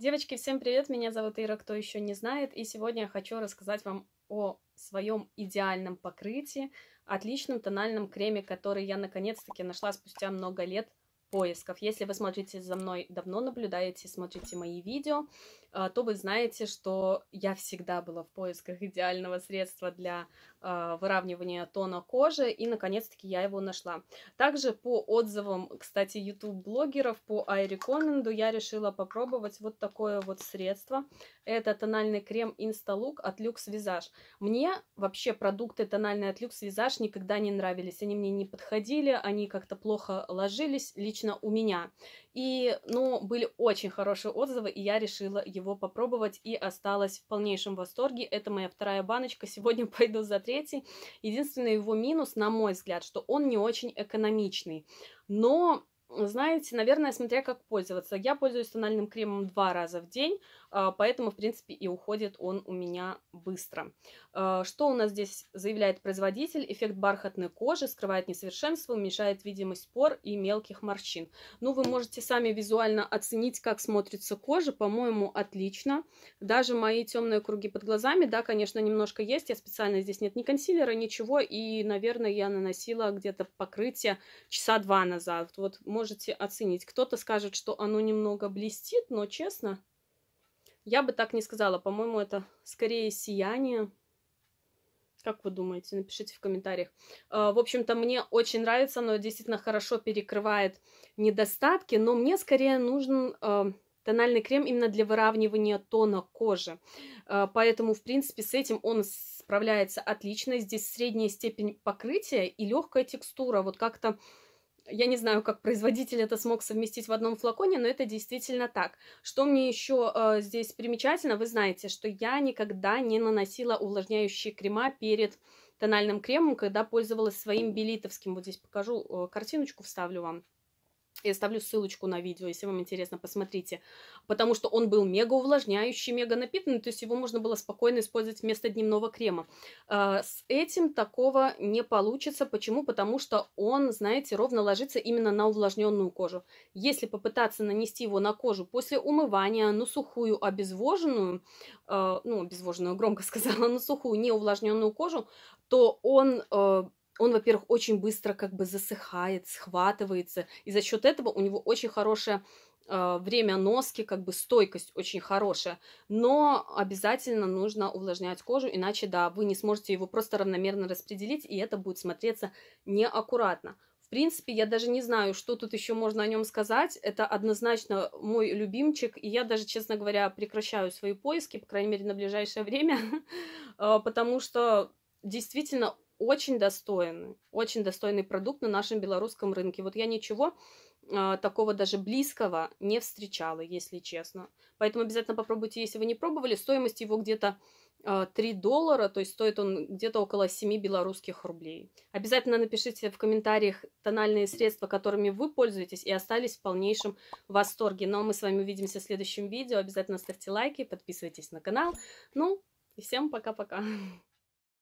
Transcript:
Девочки, всем привет! Меня зовут Ира, кто еще не знает, и сегодня я хочу рассказать вам о своем идеальном покрытии, отличном тональном креме, который я наконец-таки нашла спустя много лет поисков. Если вы смотрите за мной давно, наблюдаете, смотрите мои видео, а, то вы знаете, что я всегда была в поисках идеального средства для а, выравнивания тона кожи, и наконец-таки я его нашла. Также по отзывам, кстати, YouTube-блогеров по iRecommend я решила попробовать вот такое вот средство. Это тональный крем Instalook от Lux Visage. Мне вообще продукты тональные от Lux Visage никогда не нравились, они мне не подходили, они как-то плохо ложились, лично лично у меня. И, ну, были очень хорошие отзывы, и я решила его попробовать и осталась в полнейшем восторге. Это моя вторая баночка, сегодня пойду за третий. Единственный его минус, на мой взгляд, что он не очень экономичный. Но знаете, наверное, смотря как пользоваться. Я пользуюсь тональным кремом два раза в день, а, поэтому, в принципе, и уходит он у меня быстро. А, что у нас здесь заявляет производитель? Эффект бархатной кожи скрывает несовершенство, уменьшает видимость пор и мелких морщин. Ну, вы можете сами визуально оценить, как смотрится кожа. По-моему, отлично. Даже мои темные круги под глазами, да, конечно, немножко есть. Я специально здесь нет ни консилера, ничего. И, наверное, я наносила где-то покрытие часа два назад. Вот, можете оценить. Кто-то скажет, что оно немного блестит, но честно, я бы так не сказала. По-моему, это скорее сияние. Как вы думаете? Напишите в комментариях. А, в общем-то, мне очень нравится, оно действительно хорошо перекрывает недостатки, но мне скорее нужен а, тональный крем именно для выравнивания тона кожи. А, поэтому, в принципе, с этим он справляется отлично. Здесь средняя степень покрытия и легкая текстура. Вот как-то я не знаю, как производитель это смог совместить в одном флаконе, но это действительно так. Что мне еще э, здесь примечательно, вы знаете, что я никогда не наносила увлажняющие крема перед тональным кремом, когда пользовалась своим белитовским. Вот здесь покажу э, картиночку, вставлю вам. Я оставлю ссылочку на видео, если вам интересно, посмотрите. Потому что он был мега увлажняющий, мега напитанный, то есть его можно было спокойно использовать вместо дневного крема. А, с этим такого не получится. Почему? Потому что он, знаете, ровно ложится именно на увлажненную кожу. Если попытаться нанести его на кожу после умывания, на сухую, обезвоженную, а, ну, обезвоженную громко сказала, на сухую, не увлажненную кожу, то он а, он, во-первых, очень быстро как бы засыхает, схватывается, и за счет этого у него очень хорошее а, время носки, как бы стойкость очень хорошая, но обязательно нужно увлажнять кожу, иначе, да, вы не сможете его просто равномерно распределить, и это будет смотреться неаккуратно. В принципе, я даже не знаю, что тут еще можно о нем сказать. Это однозначно мой любимчик, и я даже, честно говоря, прекращаю свои поиски, по крайней мере, на ближайшее время, а, потому что действительно очень достойный, очень достойный продукт на нашем белорусском рынке. Вот я ничего э, такого даже близкого не встречала, если честно. Поэтому обязательно попробуйте, если вы не пробовали. Стоимость его где-то э, а, 3 доллара, то есть стоит он где-то около 7 белорусских рублей. Обязательно напишите в комментариях тональные средства, которыми вы пользуетесь и остались в полнейшем восторге. Но ну, а мы с вами увидимся в следующем видео. Обязательно ставьте лайки, подписывайтесь на канал. Ну, и всем пока-пока.